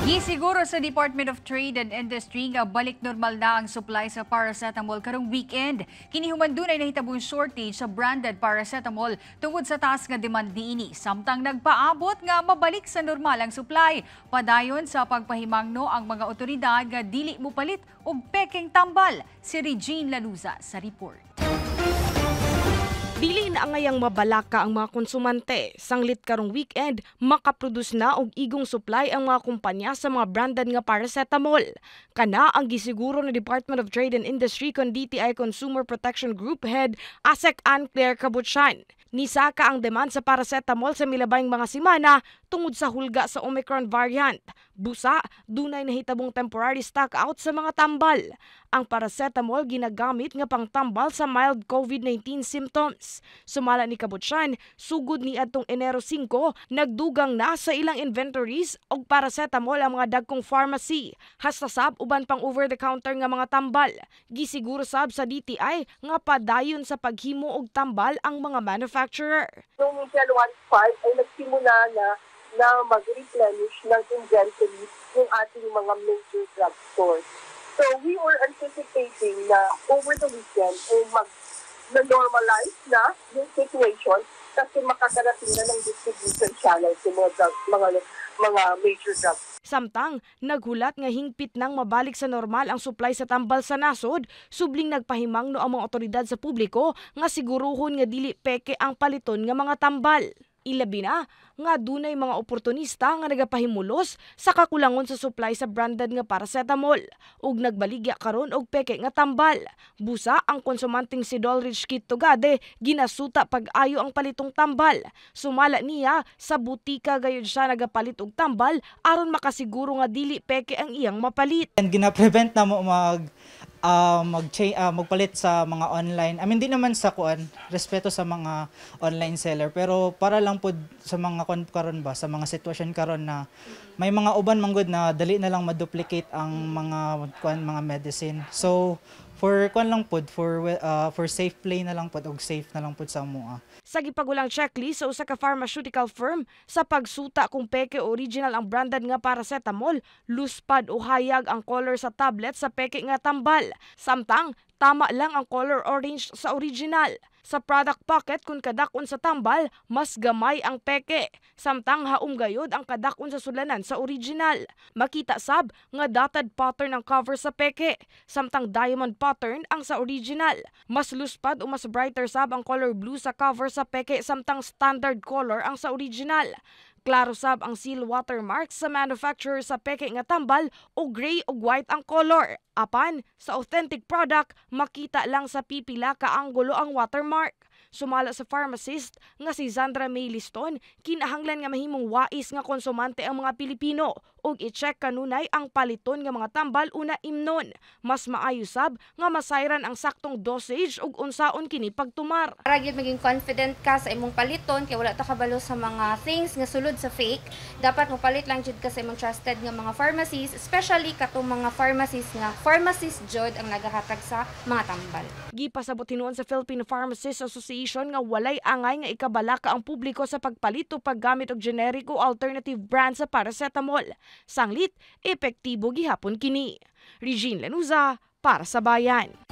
Gisiguro sa Department of Trade and Industry nga balik normal na ang supply sa paracetamol karong weekend. Kinihuman dunay nahitabong shortage sa branded paracetamol tungod sa taas nga demand niini. Samtang nagpaabot nga mabalik sa normal ang supply. Padayon sa pagpahimangno ang mga otoridad nga dili mo palit og peking tambal. Si Regine Lanuza sa report. Dili na angayang mabalaka ang mga konsumante. Sanglit karong weekend, makaproduce na og igong supply ang mga kumpanya sa mga branded nga paracetamol. Kana ang gisiguro na Department of Trade and Industry kon DTI Consumer Protection Group Head Asek Ann Claire Kabutsyan. Nisaka ang demand sa paracetamol sa milabayng mga simana tungod sa hulga sa Omicron variant. Busa, dunay nahitabong temporary stockout sa mga tambal. Ang paracetamol ginagamit nga pangtambal sa mild COVID-19 symptoms. Sumala ni Kabutsyan, sugod ni atong Enero 5, nagdugang na sa ilang inventories og paracetamol ang mga dagkong pharmacy. Hasta sab uban pang over-the-counter nga mga tambal. Gisiguro sab sa DTI nga padayon sa paghimo og tambal ang mga manufacturer. Noong initial 1.5 ay nagsimula na na mag-replenish ng inventory yung ating mga major drug stores. So we were anticipating na over the weekend ay eh, mag normalize na yung situation kasi makakarating na ng distribution channel sa mga, drug, mga, mga major drugs. Samtang, naghulat nga hingpit nang mabalik sa normal ang supply sa tambal sa nasod, subling nagpahimang no ang mga otoridad sa publiko nga siguruhon nga dili peke ang paliton nga mga tambal. Ilabi na nga dunay mga oportunista nga nagapahimulos sa kakulangon sa supply sa branded nga paracetamol ug nagbaligya karon og peke nga tambal. Busa ang konsumanting si Dolrich Kitogade ginasuta pag-ayo ang palitong tambal. Sumala niya sa butika gayud siya nagapalit og tambal aron makasiguro nga dili peke ang iyang mapalit. And gina-prevent na mo mag uh, mag uh, magpalit sa mga online. I mean, di naman sa kuan, respeto sa mga online seller, pero para lang po sa mga kon karon ba, sa mga sitwasyon karon na may mga uban manggod na dali na lang maduplicate ang mga kuan mga medicine. So, For kwan lang pod for uh, for safe play na lang pod og safe na lang pod sa moa. Ah. Sa gipagulang checklist sa usa ka pharmaceutical firm sa pagsuta kung peke original ang branded nga paracetamol, loose luspad o hayag ang color sa tablet sa peke nga tambal. Samtang tama lang ang color orange sa original. Sa product packet kung kadakon sa tambal, mas gamay ang peke, samtang haum gayod ang kadakon sa sulanan sa original. Makita sab nga dotted pattern ang cover sa peke, samtang diamond pattern ang sa original. Mas luspad o mas brighter sab ang color blue sa cover sa peke samtang standard color ang sa original. Klaro sab ang seal watermark sa manufacturer sa peke nga tambal o gray o white ang color. Apan, sa authentic product, makita lang sa pipila ka anggulo ang watermark. Sumala sa pharmacist nga si Zandra May Liston, kinahanglan nga mahimong wais nga konsumante ang mga Pilipino ug i-check kanunay ang paliton nga mga tambal una imnon. Mas maayusab nga masayran ang saktong dosage ug unsaon kini pagtumar. Para gyud maging confident ka sa imong paliton kay wala ta kabalo sa mga things nga sulod sa fake. Dapat mo palit lang jud ka sa imong trusted nga mga pharmacies, especially katong mga pharmacies nga pharmacist jud ang nagahatag sa mga tambal. Gipasabot hinuon sa Philippine Pharmacists Association nga walay angay nga ikabalaka ang publiko sa pagpalit o paggamit og generic o alternative brand sa paracetamol. Sanglit, epektibo gihapon kini. Regine Lenuza, para sa Bayan.